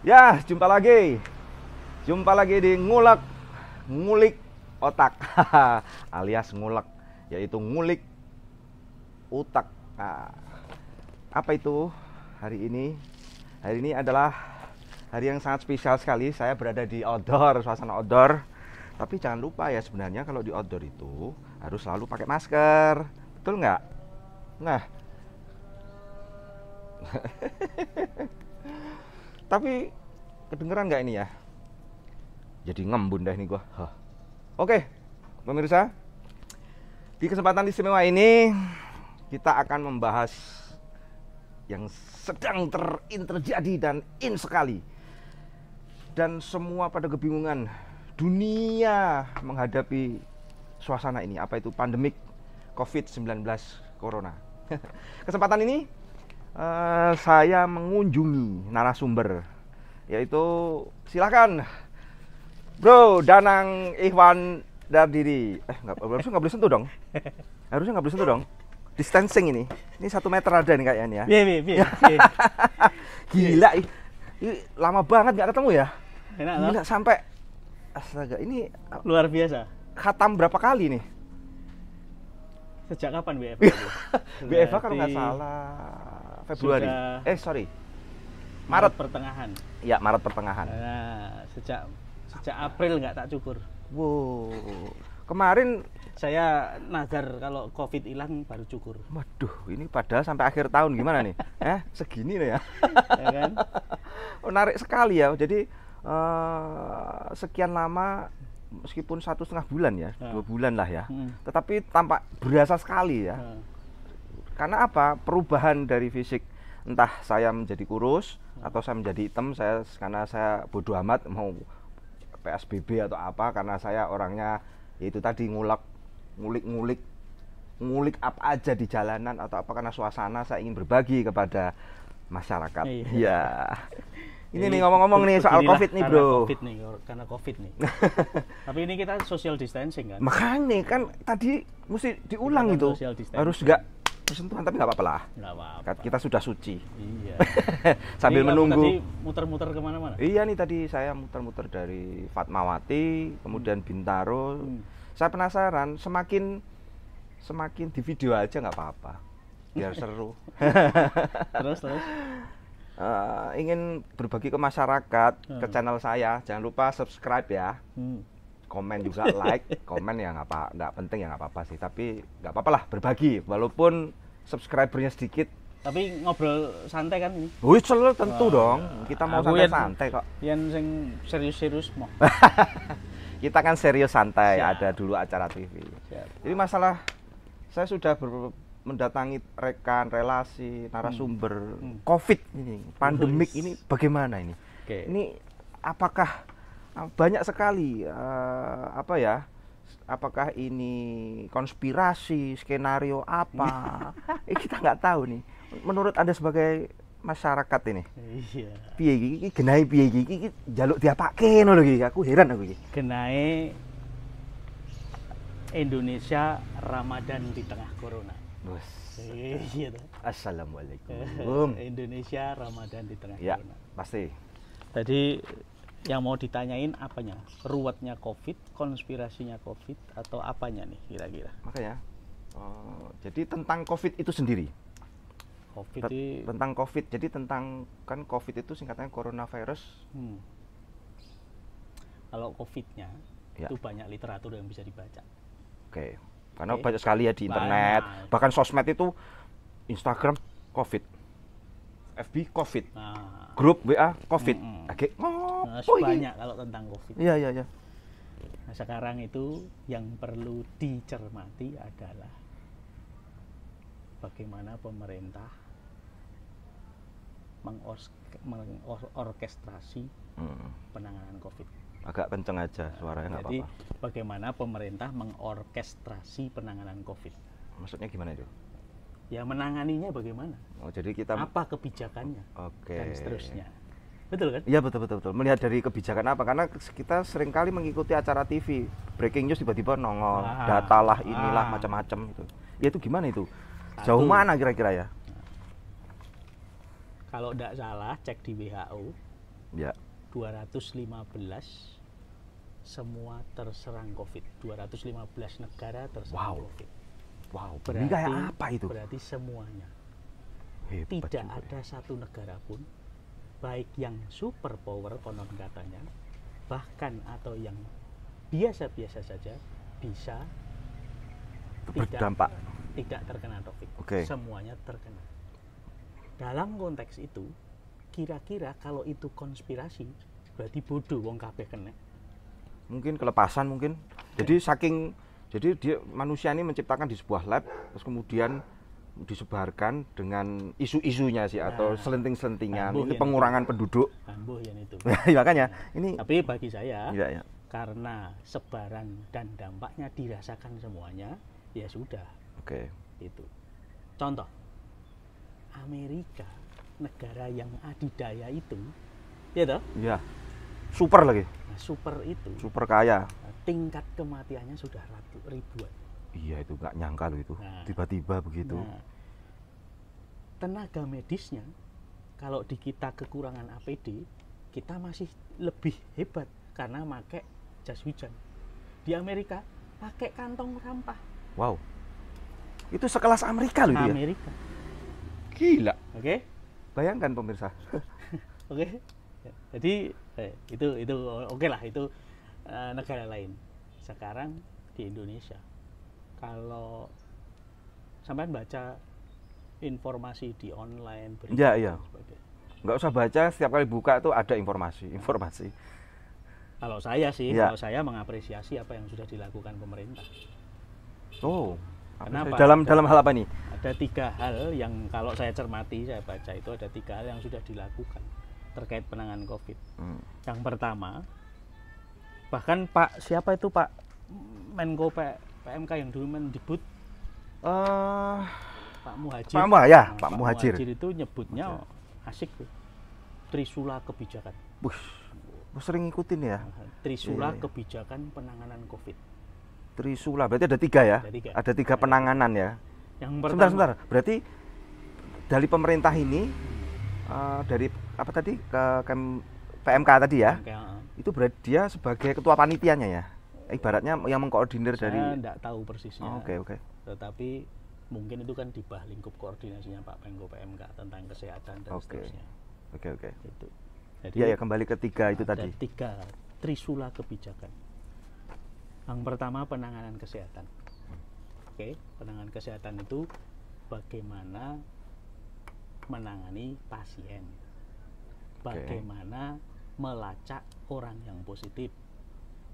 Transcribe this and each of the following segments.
Ya, jumpa lagi. Jumpa lagi di ngulek ngulik otak alias ngulek yaitu ngulik utak. Nah, apa itu hari ini? Hari ini adalah hari yang sangat spesial sekali. Saya berada di outdoor, suasana outdoor. Tapi jangan lupa ya sebenarnya kalau di outdoor itu harus selalu pakai masker. Betul nggak? Nah. Tapi kedengeran nggak ini ya? Jadi ngembun dah ini gua. Oke, pemirsa. Di kesempatan istimewa ini kita akan membahas yang sedang terjadi dan in sekali. Dan semua pada kebingungan dunia menghadapi suasana ini, apa itu pandemik COVID-19 Corona. Kesempatan ini Eh, saya mengunjungi narasumber yaitu silakan Bro Danang Ikhwan diri, Eh nggak harusnya nggak boleh sentuh dong. Harusnya nggak boleh sentuh dong. Distancing ini. Ini satu meter ada nih kayaknya ya. yeah, yeah, yeah. Gila, ini lama banget nggak ketemu ya. Enak Gila sampai astaga ini eh, luar biasa. Khatam berapa kali nih? Sejak kapan BFA? BFA kalau nggak salah Februari. Sudah eh sorry. Maret, pertengahan. Ya Maret pertengahan. Nah, sejak sejak April nggak tak cukur. Wow. Kemarin saya nazar kalau covid hilang baru cukur. Waduh, ini padahal sampai akhir tahun gimana nih? eh, segini nih ya. ya kan? Menarik sekali ya. Jadi uh, sekian lama meskipun satu setengah bulan ya, ya. dua bulan lah ya. Hmm. Tetapi tampak berasa sekali ya. Hmm karena apa? Perubahan dari fisik entah saya menjadi kurus hmm. atau saya menjadi hitam saya karena saya bodoh amat mau PSBB atau apa karena saya orangnya ya itu tadi ngulak ngulik-ngulik ngulik apa aja di jalanan atau apa karena suasana saya ingin berbagi kepada masyarakat. Iya. yeah. Ini Jadi, nih ngomong-ngomong nih soal Covid nih, Bro. Covid nih, karena Covid nih. Tapi ini kita social distancing kan. Makanya kan tadi mesti diulang kan itu. Harus enggak bersentuhan tapi nggak apa-apa apa-apa. Kita sudah suci. Iya. Sambil ini menunggu. muter-muter kemana-mana. Iya nih tadi saya muter-muter dari Fatmawati, kemudian hmm. Bintaro. Hmm. Saya penasaran, semakin semakin di video aja nggak apa-apa, biar seru. terus terus. Uh, ingin berbagi ke masyarakat hmm. ke channel saya, jangan lupa subscribe ya. Hmm komen juga like komen ya nggak apa nggak penting ya nggak apa-apa sih tapi nggak apa-apa lah berbagi walaupun subscribernya sedikit tapi ngobrol santai kan ini wih selalu tentu oh, dong kita mau santai-santai kok yang sing serius-serius mau kita kan serius santai Siap. ada dulu acara TV Siap. jadi masalah saya sudah ber mendatangi rekan relasi narasumber hmm. hmm. covid ini pandemik ini bagaimana ini okay. ini apakah banyak sekali uh, apa ya apakah ini konspirasi skenario apa eh, kita nggak tahu nih menurut anda sebagai masyarakat ini iya piye iki genai piye iki jaluk diapake ngono iki aku heran aku iki genai Indonesia Ramadan di tengah corona iya Assalamualaikum Indonesia Ramadan di tengah ya, corona pasti tadi yang mau ditanyain apanya ruwetnya covid konspirasinya covid atau apanya nih kira-kira makanya oh, jadi tentang covid itu sendiri COVID tentang COVID. Jadi tentang kan COVID itu singkatnya coronavirus. Hmm. Kalau COVID-nya ya. itu banyak literatur yang bisa dibaca. Oke. Okay. Karena okay. banyak sekali ya di internet, banyak. bahkan sosmed itu Instagram COVID. FB COVID. Nah. Grup WA COVID. Hmm. Oke. Okay. Nah, ini? banyak kalau tentang COVID. Iya, iya, iya. Nah, sekarang itu yang perlu dicermati adalah bagaimana pemerintah mengorkestrasi hmm. penanganan COVID. Agak kenceng aja suaranya nggak apa-apa. bagaimana pemerintah mengorkestrasi penanganan COVID? Maksudnya gimana itu? Ya menanganinya bagaimana? Oh, jadi kita apa kebijakannya? Oke. Okay. Dan seterusnya. Betul kan? Iya betul betul betul. Melihat dari kebijakan apa? Karena kita seringkali mengikuti acara TV, breaking news tiba-tiba nongol, ah, datalah inilah ah. macam-macam itu. Ya itu gimana itu? Jauh Satu, mana kira-kira ya? Kalau tidak salah cek di WHO. Ya. 215 semua terserang COVID. 215 negara terserang wow. COVID. Wow. Berarti Ini kayak apa itu? Berarti semuanya. Hebat Tidak ya. ada satu negara pun baik yang super power konon katanya bahkan atau yang biasa-biasa saja bisa berdampak tidak, tidak terkena topik okay. semuanya terkena dalam konteks itu kira-kira kalau itu konspirasi berarti bodoh wong kabeh kena mungkin kelepasan mungkin jadi saking jadi dia manusia ini menciptakan di sebuah lab terus kemudian disebarkan dengan isu-isunya sih nah, atau selenting selentingnya ini pengurangan itu. penduduk. yang itu. Makanya nah, ini. Tapi bagi saya ya, ya. karena sebaran dan dampaknya dirasakan semuanya ya sudah. Oke. Okay. Itu. Contoh Amerika negara yang adidaya itu, ya toh? ya Super lagi. Nah, super itu. Super kaya. Nah, tingkat kematiannya sudah ribuan. Iya itu nggak nyangka loh itu. Nah. Tiba-tiba nah, begitu. Nah, tenaga medisnya kalau di kita kekurangan APD kita masih lebih hebat karena pakai jas hujan di Amerika pakai kantong rampah wow itu sekelas Amerika loh dia Amerika gila oke okay? bayangkan pemirsa oke okay? jadi eh, itu itu oke okay lah itu eh, negara lain sekarang di Indonesia kalau sampai baca informasi di online. Berita, ya, iya. Nggak usah baca, setiap kali buka tuh ada informasi, hmm. informasi. Kalau saya sih, ya. kalau saya mengapresiasi apa yang sudah dilakukan pemerintah. Oh, kenapa? Dalam ada, dalam hal apa nih? Ada tiga hal yang kalau saya cermati, saya baca itu ada tiga hal yang sudah dilakukan terkait penanganan COVID. Hmm. Yang pertama, bahkan Pak siapa itu Pak Menko P, PMK yang dulu Mendikbud? Uh, eh, Pak Muhajir. Pak Muhajir ya, nah, Pak, Pak Muhajir. Muhajir itu nyebutnya Muhajir. asik tuh. Trisula kebijakan. Bus, sering ngikutin ya. Trisula iya, iya, kebijakan penanganan Covid. Trisula berarti ada tiga ya. Ada tiga, ada tiga penanganan ya. Yang pertama. Sebentar, sebentar. Berarti dari pemerintah ini uh, dari apa tadi ke, ke PMK tadi ya. PMK, Itu berarti dia sebagai ketua panitianya ya. Ibaratnya yang mengkoordinir Saya dari. Saya tidak tahu persisnya. Oke oh, oke. Okay, okay. Tetapi mungkin itu kan di bawah lingkup koordinasinya Pak Menko PMK tentang kesehatan dan okay. seterusnya. Oke okay, oke. Okay. Itu. Iya, Jadi ya, ya kembali ke tiga itu tadi. Tiga trisula kebijakan. Yang pertama penanganan kesehatan. Oke, okay, penanganan kesehatan itu bagaimana menangani pasien, bagaimana okay. melacak orang yang positif,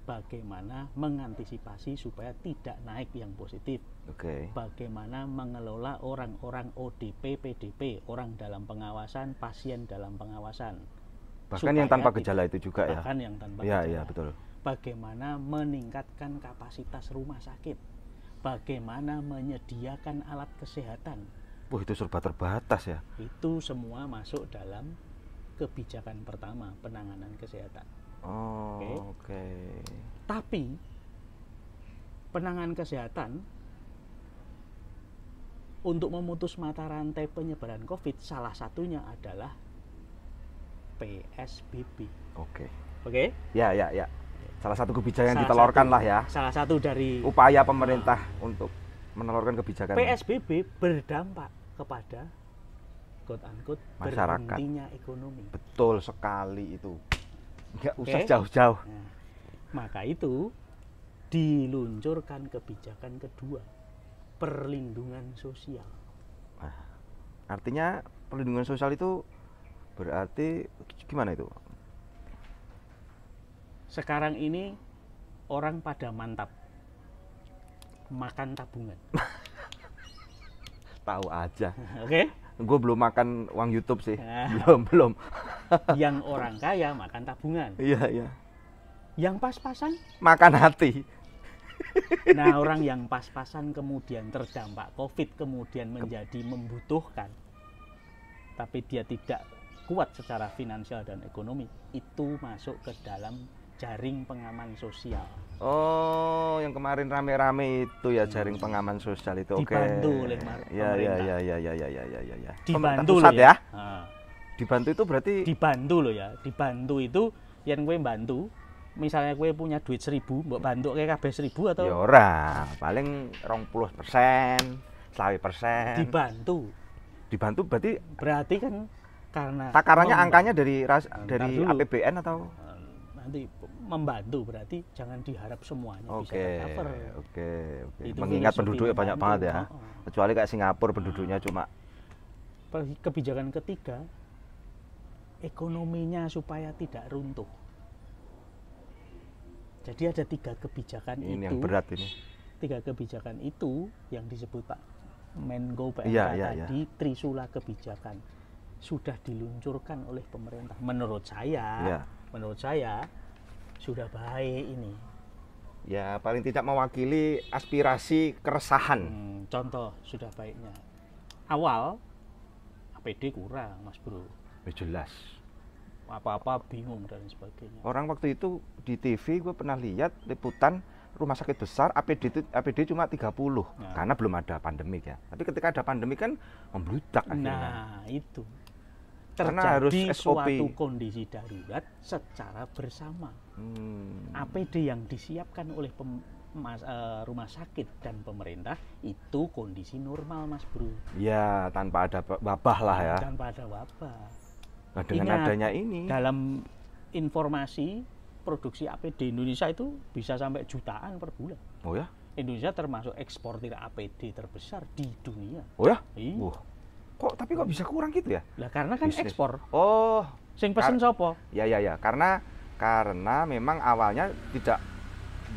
bagaimana mengantisipasi supaya tidak naik yang positif. Okay. Bagaimana mengelola orang-orang ODP, PDP, orang dalam pengawasan, pasien dalam pengawasan. Bahkan yang tanpa gejala itu juga bahkan ya. Bahkan yang tanpa ya, gejala. Ya, betul. Bagaimana meningkatkan kapasitas rumah sakit. Bagaimana menyediakan alat kesehatan. Wah, itu serba terbatas ya. Itu semua masuk dalam kebijakan pertama penanganan kesehatan. Oh, oke. Okay. Okay. Tapi penanganan kesehatan untuk memutus mata rantai penyebaran COVID salah satunya adalah PSBB. Oke. Okay. Oke. Okay? Ya, ya, ya. Salah satu kebijakan yang ditelorkan lah ya. Salah satu dari upaya pemerintah uh, untuk menelorkan kebijakan. PSBB berdampak kepada quote unquote masyarakat ekonomi. Betul sekali itu nggak usah jauh-jauh nah, maka itu diluncurkan kebijakan kedua perlindungan sosial nah, artinya perlindungan sosial itu berarti gimana itu sekarang ini orang pada mantap makan tabungan tahu aja oke okay? gue belum makan uang YouTube sih nah. belum belum yang orang kaya makan tabungan. Iya, iya. Yang pas-pasan makan hati. Nah, orang yang pas-pasan kemudian terdampak Covid kemudian menjadi membutuhkan tapi dia tidak kuat secara finansial dan ekonomi, itu masuk ke dalam jaring pengaman sosial. Oh, yang kemarin rame-rame itu ya jaring hmm. pengaman sosial itu. Dibantu okay. oleh ya, pemerintah. Iya, iya, ya, ya, ya, ah. ya, ya, ya, ya, ya. Dibantu pusat ya. ya dibantu itu berarti dibantu loh ya dibantu itu yang gue bantu misalnya gue punya duit seribu mau bantu kayak kabeh seribu atau ya paling rong puluh persen selawi persen dibantu dibantu berarti berarti kan karena takarannya angkanya dari ras, dari dulu. APBN atau eh, nanti membantu berarti jangan diharap semuanya okay, bisa oke okay, oke okay. mengingat penduduknya banyak banget ya oh. oh. kecuali kayak Singapura penduduknya ah. cuma kebijakan ketiga ekonominya supaya tidak runtuh. Jadi ada tiga kebijakan ini itu. yang berat ini. Tiga kebijakan itu yang disebut Pak Menko PMK ya, ya, tadi ya. trisula kebijakan sudah diluncurkan oleh pemerintah. Menurut saya, ya. menurut saya sudah baik ini. Ya paling tidak mewakili aspirasi keresahan. Hmm, contoh sudah baiknya. Awal APD kurang, Mas Bro. Ya, jelas apa-apa bingung dan sebagainya. Orang waktu itu di TV gue pernah lihat liputan rumah sakit besar APD APD cuma 30 nah. Ya. karena belum ada pandemi ya. Tapi ketika ada pandemi kan membludak akhirnya. Nah, itu. karena harus SOP. suatu kondisi darurat secara bersama. Hmm. APD yang disiapkan oleh pem, mas, uh, rumah sakit dan pemerintah itu kondisi normal, Mas Bro. Ya, tanpa ada wabah lah ya. Tanpa ada wabah Nah, dengan Ingat, adanya ini dalam informasi produksi APD Indonesia itu bisa sampai jutaan per bulan. Oh ya? Indonesia termasuk eksportir APD terbesar di dunia. Oh ya? Iya. Kok tapi kok bisa kurang gitu ya? Lah karena kan Bisnis. ekspor. Oh, sing pesen sopo? Ya ya ya, karena karena memang awalnya tidak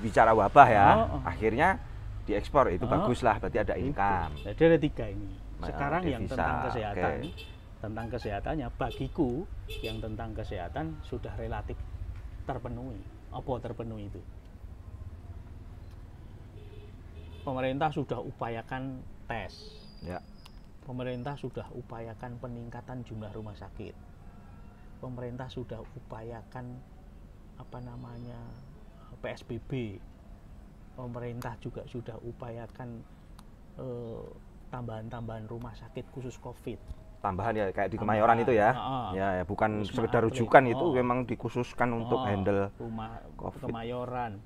bicara wabah ya. Oh, oh. Akhirnya diekspor itu oh. bagus lah berarti ada income. Jadi ada tiga ini. Nah, Sekarang yang tentang kesehatan okay tentang kesehatannya bagiku yang tentang kesehatan sudah relatif terpenuhi apa terpenuhi itu pemerintah sudah upayakan tes ya. pemerintah sudah upayakan peningkatan jumlah rumah sakit pemerintah sudah upayakan apa namanya PSBB pemerintah juga sudah upayakan eh, tambahan-tambahan rumah sakit khusus COVID tambahan ya kayak di Kemayoran itu ya. Oh, Ya, ya bukan sekedar rujukan oh. itu memang dikhususkan untuk oh, handle rumah COVID. Kemayoran,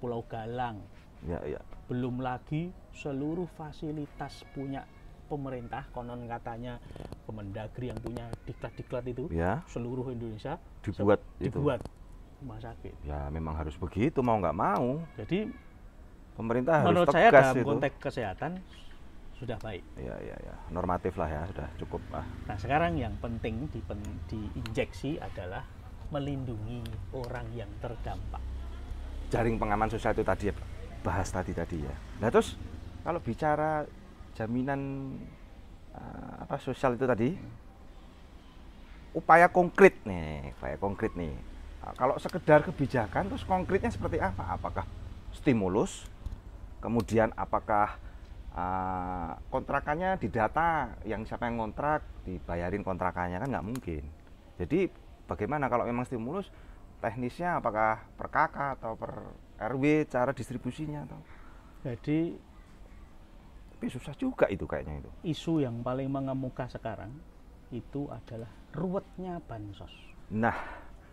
Pulau Galang. Ya, ya. Belum lagi seluruh fasilitas punya pemerintah konon katanya Kemendagri yang punya diklat-diklat itu ya. seluruh Indonesia dibuat itu. dibuat rumah sakit. Ya memang harus begitu mau nggak mau. Jadi pemerintah harus menurut harus saya dalam itu. konteks kesehatan sudah baik. Iya iya iya, normatif lah ya sudah cukup lah. Nah sekarang yang penting di diinjeksi adalah melindungi orang yang terdampak. Jaring pengaman sosial itu tadi ya, bahas tadi tadi ya. Nah terus kalau bicara jaminan uh, apa sosial itu tadi upaya konkret nih, upaya konkret nih. Ah, kalau sekedar kebijakan terus konkretnya seperti apa? Apakah stimulus? Kemudian apakah Ah, kontrakannya kontrakannya didata yang siapa yang kontrak dibayarin kontrakannya kan nggak mungkin jadi bagaimana kalau memang stimulus teknisnya apakah per KK atau per RW cara distribusinya atau jadi tapi susah juga itu kayaknya itu isu yang paling mengemuka sekarang itu adalah ruwetnya bansos nah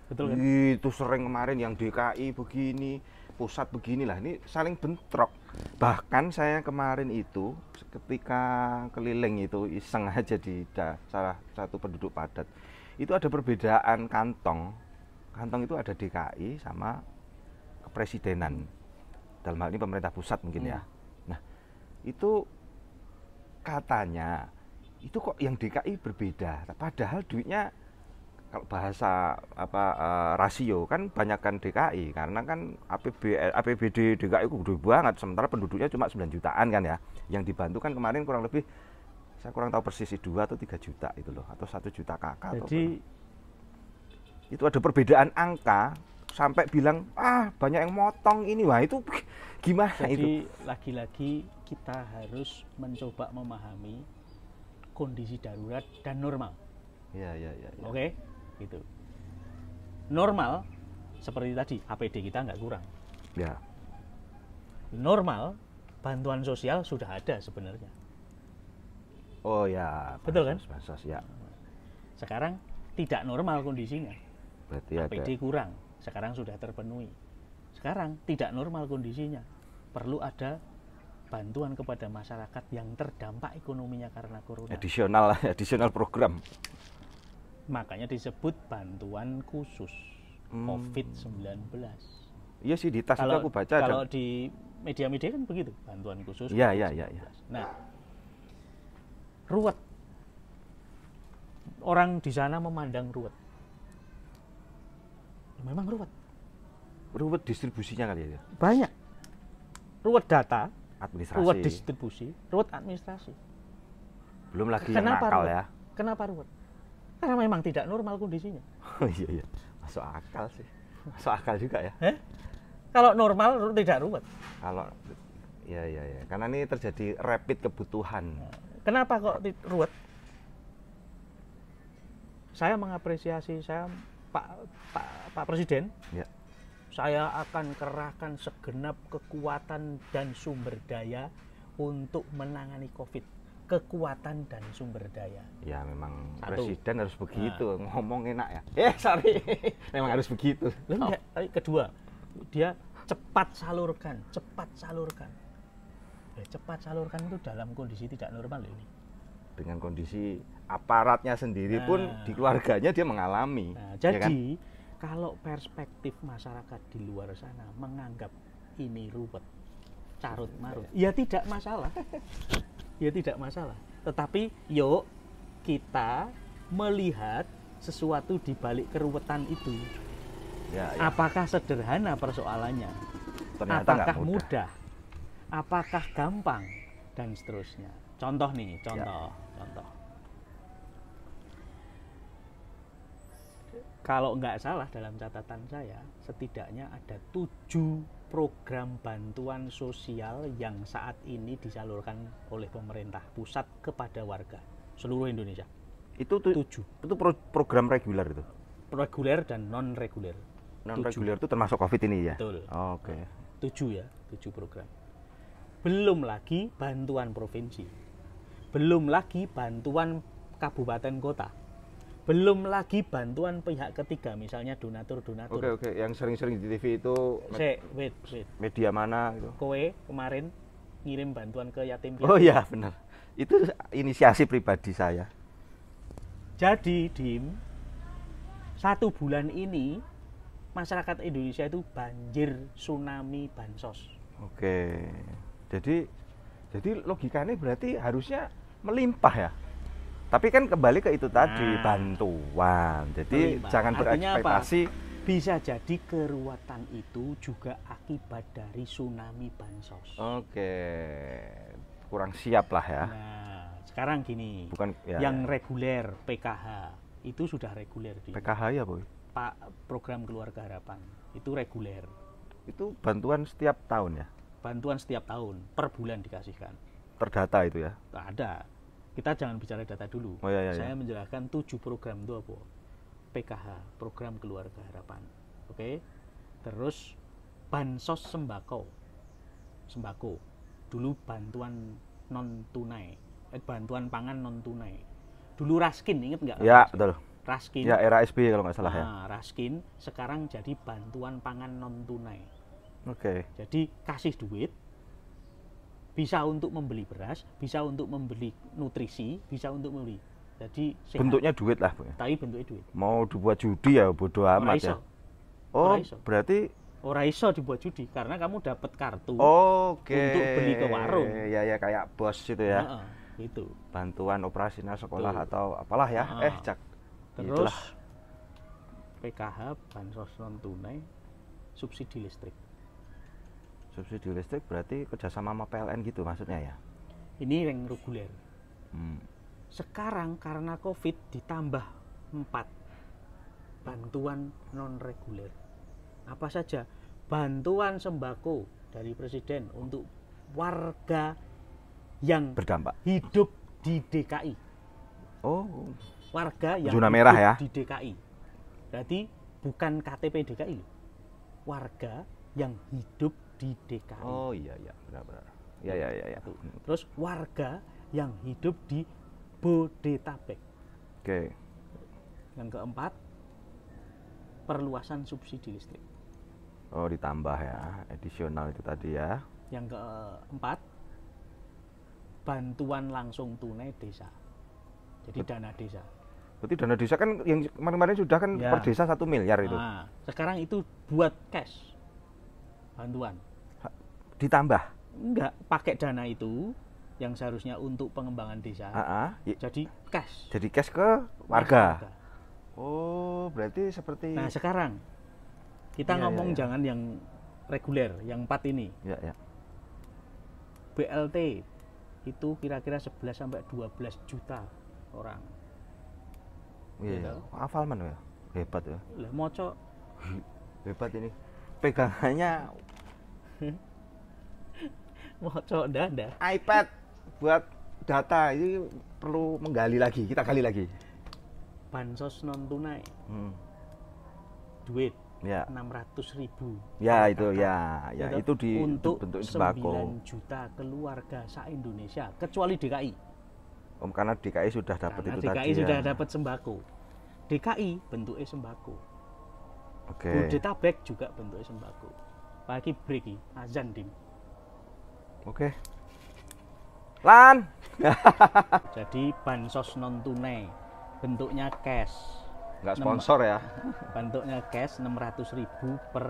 Betul kan? itu sering kemarin yang DKI begini pusat beginilah ini saling bentrok bahkan saya kemarin itu ketika keliling itu iseng aja di salah satu penduduk padat itu ada perbedaan kantong kantong itu ada DKI sama kepresidenan dalam hal ini pemerintah pusat mungkin ya. hmm. ya nah itu katanya itu kok yang DKI berbeda padahal duitnya kalau bahasa apa uh, rasio kan banyakkan DKI karena kan APB APBD DKI itu gede banget sementara penduduknya cuma 9 jutaan kan ya yang dibantu kan kemarin kurang lebih saya kurang tahu persis 2 atau 3 juta itu loh atau satu juta kakak jadi itu ada perbedaan angka sampai bilang ah banyak yang motong ini wah itu gimana jadi, itu lagi-lagi kita harus mencoba memahami kondisi darurat dan normal Ya, ya, ya. ya. Oke. Okay? gitu normal seperti tadi APD kita nggak kurang ya normal bantuan sosial sudah ada sebenarnya oh ya betul kan bansos ya sekarang tidak normal kondisinya berarti APD ada. kurang sekarang sudah terpenuhi sekarang tidak normal kondisinya perlu ada bantuan kepada masyarakat yang terdampak ekonominya karena corona. Additional additional program. Makanya disebut bantuan khusus hmm. COVID-19. Iya sih di tas kalau, aku baca kalau ada. di media-media kan begitu bantuan khusus. Iya iya iya. Ya. Nah, ruwet. Orang di sana memandang ruwet. Ya, memang ruwet. Ruwet distribusinya kali ya. Banyak. Ruwet data, administrasi. Ruwet distribusi, ruwet administrasi. Belum lagi Kenapa yang nakal ruwet? ya. Kenapa ruwet? Karena memang tidak normal kondisinya. Oh iya iya. Masuk akal sih. Masuk akal juga ya. Eh? Kalau normal tidak ruwet. Kalau ya ya ya. Karena ini terjadi rapid kebutuhan. Kenapa kok ruwet? Saya mengapresiasi saya Pak Pak Pak Presiden. Ya. Saya akan kerahkan segenap kekuatan dan sumber daya untuk menangani Covid kekuatan dan sumber daya. Ya memang Satu. presiden harus begitu nah. ngomong enak ya. Eh sorry, memang harus begitu. Oh. enggak. Oh. Kedua, dia cepat salurkan, cepat salurkan. Ya, cepat salurkan itu dalam kondisi tidak normal ini. Dengan kondisi aparatnya sendiri nah. pun di keluarganya dia mengalami. Nah, ya jadi ya kan? kalau perspektif masyarakat di luar sana menganggap ini ruwet, carut marut, ya, ya tidak masalah ya tidak masalah. Tetapi yuk kita melihat sesuatu di balik keruwetan itu. Ya, ya. Apakah sederhana persoalannya? Ternyata Apakah mudah. mudah? Apakah gampang? Dan seterusnya. Contoh nih, ya. contoh, ya. contoh. Kalau nggak salah dalam catatan saya, setidaknya ada tujuh program bantuan sosial yang saat ini disalurkan oleh pemerintah pusat kepada warga seluruh Indonesia? Itu tu, tujuh. Itu pro, program reguler itu? Reguler dan non reguler. Non reguler itu termasuk COVID ini ya? Betul. Oh, Oke. Okay. Tujuh ya, tujuh program. Belum lagi bantuan provinsi. Belum lagi bantuan kabupaten kota belum lagi bantuan pihak ketiga misalnya donatur donatur oke oke yang sering-sering di TV itu Se, wait, wait. media mana gitu kowe kemarin ngirim bantuan ke yatim piatu oh iya benar itu inisiasi pribadi saya jadi dim satu bulan ini masyarakat Indonesia itu banjir tsunami bansos oke jadi jadi logikanya berarti harusnya melimpah ya tapi kan kembali ke itu tadi nah. bantuan. Jadi Terima. jangan berekspektasi bisa jadi keruatan itu juga akibat dari tsunami bansos. Oke. Kurang siap lah ya. Nah, sekarang gini. Bukan ya, ya. yang ya. reguler PKH itu sudah reguler di PKH ya, Boy. Pak program keluarga harapan itu reguler. Itu bantuan setiap tahun ya? Bantuan setiap tahun, per bulan dikasihkan. Terdata itu ya? Ada kita jangan bicara data dulu. Oh, iya, iya, Saya iya. menjelaskan tujuh program itu apa? PKH, Program Keluarga Harapan. Oke. Okay? Terus bansos sembako. Sembako. Dulu bantuan non tunai, eh, bantuan pangan non tunai. Dulu Raskin, inget nggak? Ya, raskin? betul. Raskin. Ya, era SBY kalau nggak salah nah, ya. Ah, raskin sekarang jadi bantuan pangan non tunai. Oke. Okay. Jadi kasih duit, bisa untuk membeli beras, bisa untuk membeli nutrisi, bisa untuk membeli. Jadi sehat. bentuknya duit lah, ya. Tapi bentuknya duit. Mau dibuat judi ya bodoh amat ya. Oh, iso. berarti ora iso dibuat judi karena kamu dapat kartu Oke. untuk beli ke warung. Ya ya kayak bos itu ya. Nah, itu. Bantuan operasional sekolah Tuh. atau apalah ya. Nah. Eh, cak. Terus Itulah. PKH bansos non tunai subsidi listrik subsidi listrik berarti kerjasama sama PLN gitu maksudnya ya ini yang reguler hmm. sekarang karena covid ditambah empat bantuan non reguler apa saja bantuan sembako dari presiden untuk warga yang berdampak hidup di DKI oh warga yang zona merah ya di DKI berarti bukan KTP DKI warga yang hidup di DKI. Oh iya iya benar-benar. Ya ya ya ya. Gitu. Terus warga yang hidup di Bodetabek. Oke. Okay. Yang keempat perluasan subsidi listrik. Oh ditambah ya, additional itu tadi ya. Yang keempat bantuan langsung tunai desa. Jadi Bet dana desa. Berarti dana desa kan yang kemarin-kemarin sudah kan ya. per desa satu miliar itu. Nah, sekarang itu buat cash bantuan ditambah enggak pakai dana itu yang seharusnya untuk pengembangan desa uh jadi cash jadi cash ke warga, oh berarti seperti nah sekarang kita ya, ngomong ya, ya. jangan yang reguler yang empat ini ya, ya. BLT itu kira-kira 11 sampai 12 juta orang iya ya, hafal ya hebat ya lah moco hebat ini pegangannya Moco dada. iPad buat data ini perlu menggali lagi, kita gali lagi. Bansos non tunai. Hmm. Duit ya. 600 ribu. Ya itu ya, ya itu di untuk bentuk sembako. 9 juta keluarga sa Indonesia kecuali DKI. Om karena DKI sudah dapat itu DKI tadi. DKI sudah ya. dapat sembako. DKI bentuknya sembako. Oke. Okay. Budetabek juga bentuknya sembako. Pak break azan dim. Oke. Lan. Jadi bansos non tunai. Bentuknya cash. Enggak sponsor 6, ya. Bentuknya cash 600.000 per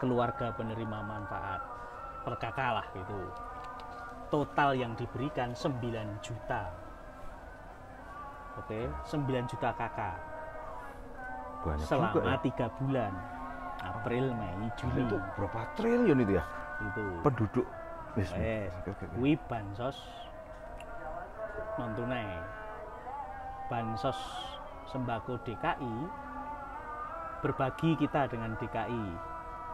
keluarga penerima manfaat per kakak lah gitu. Total yang diberikan 9 juta. Oke, 9 juta kakak. Banyak Selama juga ya. 3 bulan. April, Mei, Juli. Itu berapa triliun itu ya? Itu. Penduduk. Yes. yes. Kuwi bansos non tunai. Bansos sembako DKI berbagi kita dengan DKI.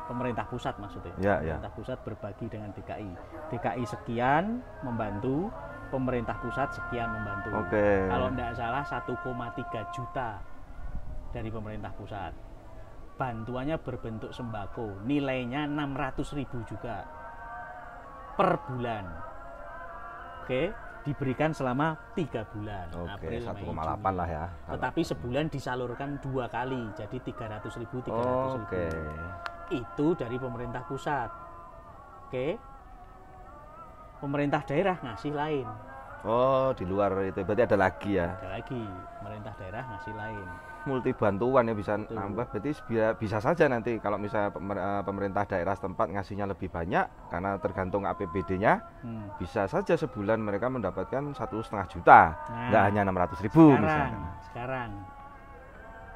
Pemerintah pusat maksudnya. Ya, ya, pemerintah pusat berbagi dengan DKI. DKI sekian membantu, pemerintah pusat sekian membantu. Oke. Okay. Kalau tidak salah 1,3 juta dari pemerintah pusat bantuannya berbentuk sembako nilainya ratus ribu juga per bulan oke diberikan selama tiga bulan oke, April 1,8 Mei, lah ya tetapi gitu. sebulan disalurkan dua kali jadi ratus ribu oh, Oke. itu dari pemerintah pusat oke pemerintah daerah ngasih lain oh di luar itu berarti ada lagi ya ada lagi pemerintah daerah ngasih lain multi bantuan ya bisa Betul. nambah berarti bisa, bisa saja nanti kalau misalnya eh, pemerintah daerah setempat ngasihnya lebih banyak karena tergantung APBD-nya hmm. bisa saja sebulan mereka mendapatkan satu setengah juta nah, nggak hanya enam ratus ribu sekarang, misalnya sekarang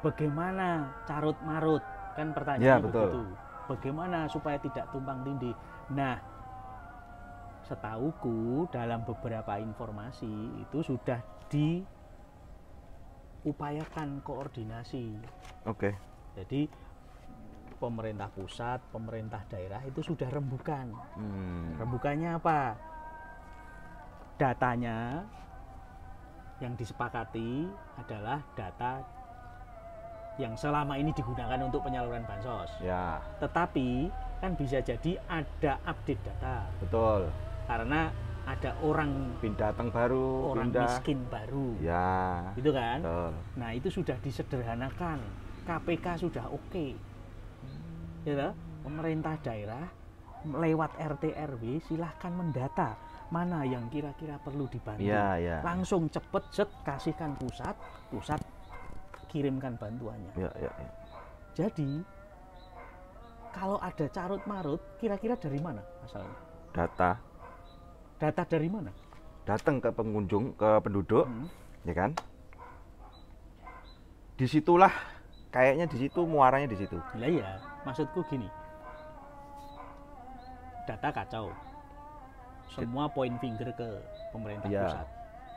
bagaimana carut marut kan pertanyaannya ya, betul. begitu bagaimana supaya tidak tumpang tindih nah setauku dalam beberapa informasi itu sudah di upayakan koordinasi. Oke. Okay. Jadi pemerintah pusat, pemerintah daerah itu sudah rembukan. Hmm. Rembukannya apa? Datanya yang disepakati adalah data yang selama ini digunakan untuk penyaluran bansos. Ya. Tetapi kan bisa jadi ada update data. Betul. Karena ada orang datang baru, orang pindah. miskin baru. Ya. Itu kan? Betul. Nah, itu sudah disederhanakan. KPK sudah oke. Okay. Ya, pemerintah daerah lewat RT RW silahkan mendata mana yang kira-kira perlu dibantu. Ya, ya. Langsung cepet cek kasihkan pusat, pusat kirimkan bantuannya. Ya, ya, ya. Jadi kalau ada carut marut, kira-kira dari mana asalnya? Data Data dari mana? Datang ke pengunjung, ke penduduk, hmm. ya kan? Disitulah kayaknya di situ muaranya di situ. Lah iya, maksudku gini. Data kacau. Semua point finger ke pemerintah ya. pusat.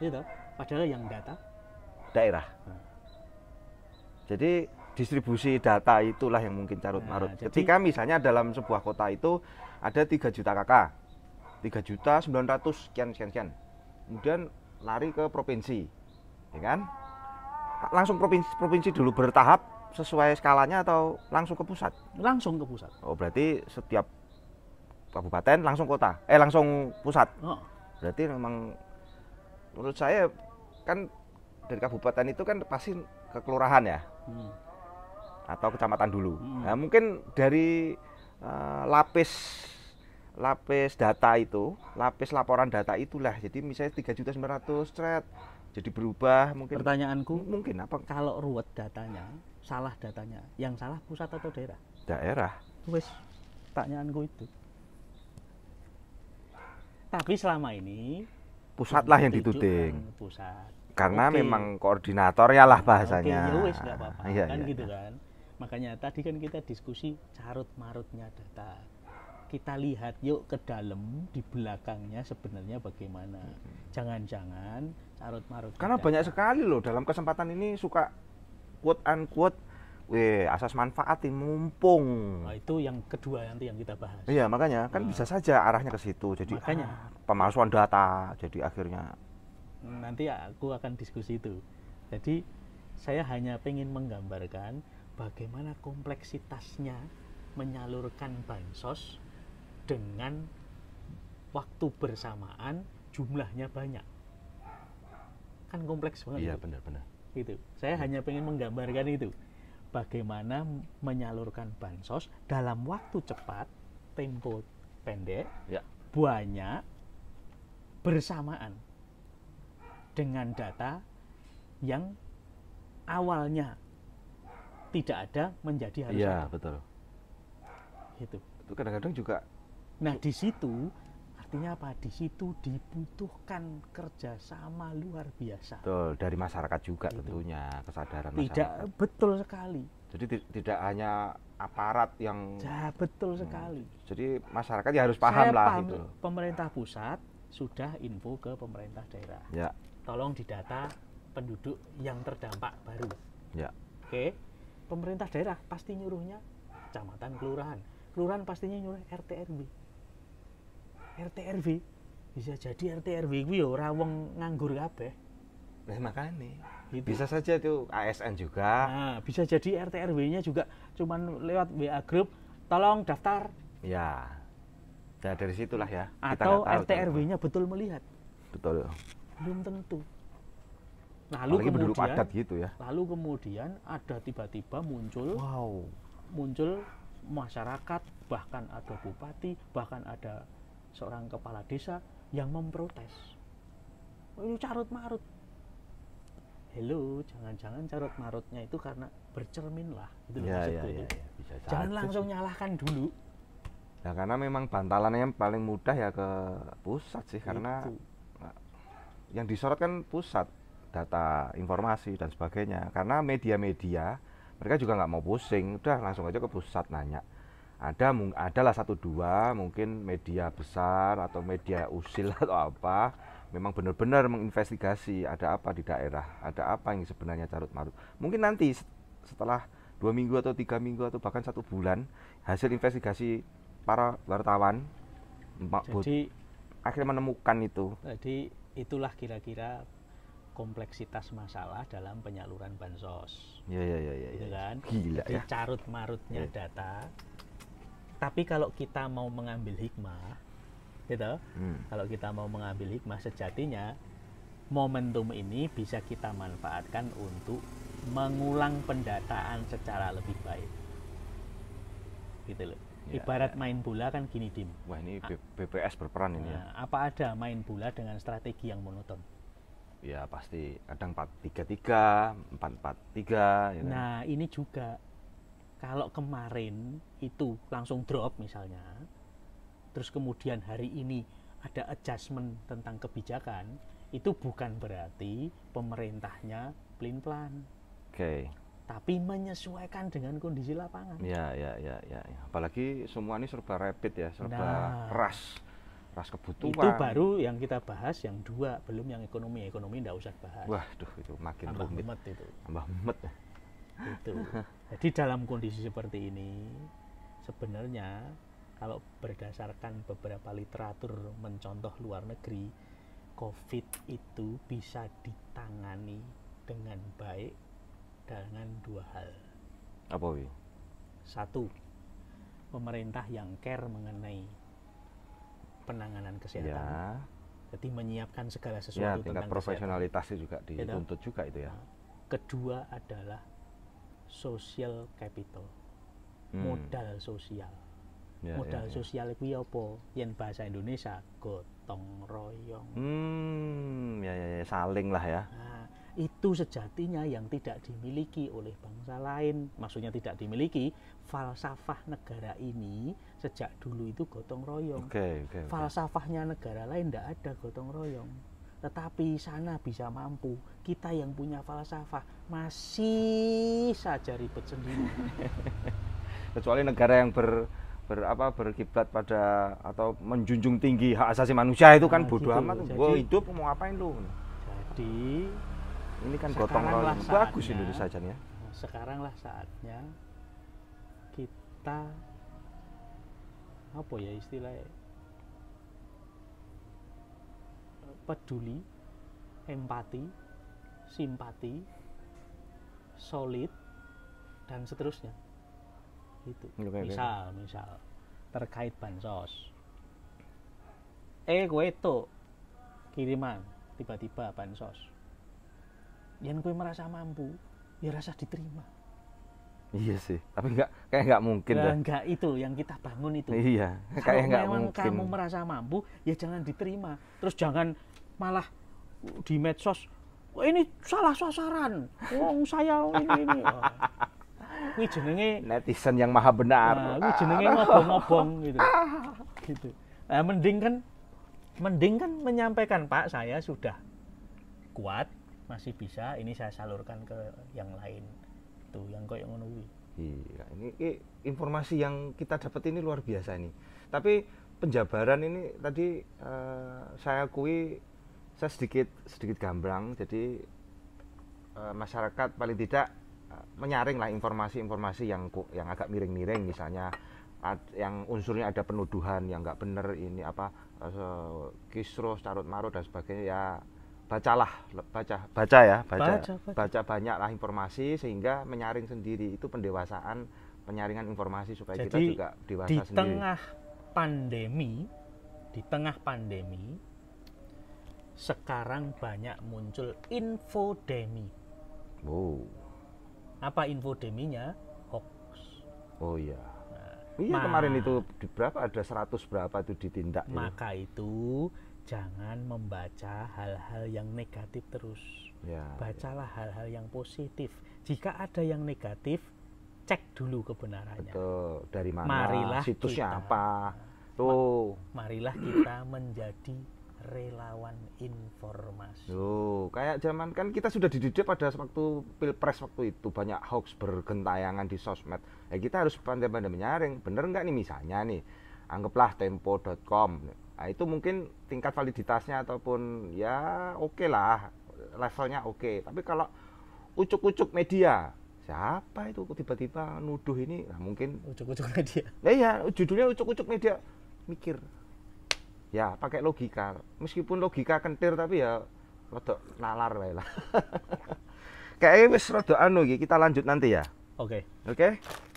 Itu iya padahal yang data daerah. Hmm. Jadi distribusi data itulah yang mungkin carut marut. Nah, Ketika jadi, misalnya dalam sebuah kota itu ada tiga juta kakak 3 juta 900 sekian sekian sekian kemudian lari ke provinsi ya kan langsung provinsi provinsi dulu bertahap sesuai skalanya atau langsung ke pusat langsung ke pusat oh berarti setiap kabupaten langsung kota eh langsung pusat oh. berarti memang menurut saya kan dari kabupaten itu kan pasti ke kelurahan ya hmm. atau kecamatan dulu hmm. nah, mungkin dari uh, lapis lapis data itu, lapis laporan data itulah. Jadi misalnya tiga 3.900 thread jadi berubah mungkin. Pertanyaanku mungkin apa kalau ruwet datanya, salah datanya, yang salah pusat atau daerah? Daerah. Wes pertanyaanku itu. Tapi selama ini pusatlah yang dituding. Eh, pusat. Karena okay. memang koordinatornya lah bahasanya. okay, ya apa-apa. Iya, kan iya, gitu iya. kan. Makanya tadi kan kita diskusi carut marutnya data kita lihat yuk ke dalam di belakangnya sebenarnya bagaimana. Hmm. Jangan-jangan carut marut. Karena kita. banyak sekali loh dalam kesempatan ini suka quote unquote Weh, asas manfaat mumpung. Nah, itu yang kedua nanti yang kita bahas. Iya, makanya kan nah. bisa saja arahnya ke situ. Jadi makanya ah, pemalsuan data. Jadi akhirnya nanti aku akan diskusi itu. Jadi saya hanya ingin menggambarkan bagaimana kompleksitasnya menyalurkan bansos dengan waktu bersamaan jumlahnya banyak kan kompleks banget iya benar-benar itu gitu. saya hanya pengen menggambarkan itu bagaimana menyalurkan bansos dalam waktu cepat tempo pendek ya. banyak bersamaan dengan data yang awalnya tidak ada menjadi harus ya, ada. betul gitu. itu kadang-kadang juga Nah di situ artinya apa? Di situ dibutuhkan kerjasama luar biasa. Betul dari masyarakat juga gitu. tentunya kesadaran. Tidak masyarakat. betul sekali. Jadi tidak hanya aparat yang. Ya, betul hmm, sekali. jadi masyarakat ya harus paham Saya lah paham, itu. Pemerintah pusat sudah info ke pemerintah daerah. Ya. Tolong didata penduduk yang terdampak baru. Ya. Oke. Pemerintah daerah pasti nyuruhnya kecamatan, kelurahan. Kelurahan pastinya nyuruh RT RW RT RW bisa jadi RT RW gue ya orang wong nganggur kabeh. Nah, makanya Gitu. Bisa saja itu ASN juga. Nah, bisa jadi RT RW-nya juga cuman lewat WA grup, tolong daftar. Ya. ya. dari situlah ya. Atau RT RW-nya betul melihat. Betul. Belum tentu. Lalu Apalagi kemudian padat gitu ya. Lalu kemudian ada tiba-tiba muncul wow. muncul masyarakat bahkan ada bupati bahkan ada seorang kepala desa yang memprotes. Oh, ini carut marut. Hello, jangan-jangan carut marutnya itu karena bercerminlah. Gitu ya, ya, itu ya, ya, Ya, ya. Bisa jangan langsung sih. nyalahkan dulu. Ya karena memang bantalannya yang paling mudah ya ke pusat sih itu. karena yang disorot kan pusat data informasi dan sebagainya karena media-media mereka juga nggak mau pusing udah langsung aja ke pusat nanya ada adalah satu dua mungkin media besar atau media usil atau apa memang benar-benar menginvestigasi ada apa di daerah ada apa yang sebenarnya carut marut mungkin nanti setelah dua minggu atau tiga minggu atau bahkan satu bulan hasil investigasi para wartawan jadi akhirnya menemukan itu jadi itulah kira-kira kompleksitas masalah dalam penyaluran bansos. Iya iya iya iya. Gitu iya. kan? Gila Jadi ya. Carut marutnya ya. data tapi kalau kita mau mengambil hikmah, gitu, hmm. kalau kita mau mengambil hikmah sejatinya, momentum ini bisa kita manfaatkan untuk mengulang pendataan secara lebih baik. Gitu loh. Ya, Ibarat ya. main bola kan gini dim. Wah ini B BPS berperan ini. ya. Nah, apa ada main bola dengan strategi yang monoton? Ya pasti kadang empat tiga tiga, empat empat tiga. Gitu. Nah ini juga kalau kemarin itu langsung drop misalnya, terus kemudian hari ini ada adjustment tentang kebijakan, itu bukan berarti pemerintahnya plin plan. Oke. Okay. Tapi menyesuaikan dengan kondisi lapangan. Ya, ya, ya, ya, ya. Apalagi semua ini serba rapid ya, serba nah, ras, kebutuhan. Itu baru yang kita bahas yang dua, belum yang ekonomi. Ekonomi tidak usah bahas. Wah, duh, itu makin Tambah rumit. itu. Tambah umet. Itu. Jadi dalam kondisi seperti ini sebenarnya kalau berdasarkan beberapa literatur mencontoh luar negeri, COVID itu bisa ditangani dengan baik dengan dua hal. Apa wi? Satu, pemerintah yang care mengenai penanganan kesehatan. Ya. Jadi menyiapkan segala ya, sesuatu ya, tentang profesionalitasnya juga iya dituntut juga itu ya. kedua adalah social capital hmm. modal sosial yeah, ya, modal yeah, sosial itu ya apa yang bahasa Indonesia gotong royong hmm ya ya, ya. saling lah ya nah, itu sejatinya yang tidak dimiliki oleh bangsa lain maksudnya tidak dimiliki falsafah negara ini sejak dulu itu gotong royong okay, okay, falsafahnya negara lain tidak ada gotong royong tetapi sana bisa mampu. Kita yang punya falsafah masih saja ribet sendiri. Kecuali negara yang ber ber apa berkiblat pada atau menjunjung tinggi hak asasi manusia itu kan nah, bodoh gitu. amat. Gue hidup mau ngapain lu? Jadi ini kan gotong royong bagus Indonesia aja ya. Sekaranglah saatnya kita apa ya istilahnya peduli, empati, simpati, solid, dan seterusnya. Itu. misal, misal terkait bansos. Eh, gue itu kiriman tiba-tiba bansos. Yang gue merasa mampu, ya rasa diterima. Iya sih, tapi nggak kayak nggak mungkin. ya, nggak itu yang kita bangun itu. Iya, kayak nggak mungkin. kamu merasa mampu, ya jangan diterima. Terus jangan malah di medsos ini salah sasaran. Wong oh, saya ini ini. Kuwi jenenge netizen yang maha benar. Nah, jenenge ah. ngobong-ngobong gitu. Ah. gitu. Nah, mending kan mending kan menyampaikan, Pak, saya sudah kuat, masih bisa, ini saya salurkan ke yang lain. Tuh, yang kok yang kuwi. Iya, ini, ini informasi yang kita dapat ini luar biasa nih. Tapi penjabaran ini tadi uh, saya akui saya sedikit sedikit gamblang jadi e, masyarakat paling tidak e, menyaring lah informasi-informasi yang yang agak miring-miring misalnya ad, yang unsurnya ada penuduhan yang nggak benar ini apa e, eh, kisro carut marut dan sebagainya ya bacalah baca baca ya baca baca, baca. baca banyaklah informasi sehingga menyaring sendiri itu pendewasaan penyaringan informasi supaya Jadi, kita juga dewasa di sendiri di tengah pandemi di tengah pandemi sekarang banyak muncul infodemi. Oh. Apa infodeminya? Hoax. Oh iya. Nah, iya kemarin itu di berapa ada 100 berapa itu ditindak. Maka ya. itu jangan membaca hal-hal yang negatif terus. Ya, Bacalah hal ya. hal-hal yang positif. Jika ada yang negatif, cek dulu kebenarannya. Betul. Dari mana? Marilah situsnya kita, apa? Tuh. marilah kita menjadi relawan informasi. Oh, kayak zaman kan kita sudah dididik pada waktu pilpres waktu itu banyak hoax bergentayangan di sosmed. Ya kita harus pandai-pandai menyaring. Bener nggak nih misalnya nih, anggaplah tempo.com. Nah, itu mungkin tingkat validitasnya ataupun ya oke okay lah levelnya oke. Okay. Tapi kalau ucuk-ucuk media siapa itu tiba-tiba nuduh ini nah, mungkin ucuk-ucuk media Ya, iya judulnya ucuk-ucuk media mikir ya pakai logika meskipun logika kentir tapi ya rodok nalar lah lah kayaknya wis rodok anu kita lanjut nanti ya oke okay. oke okay?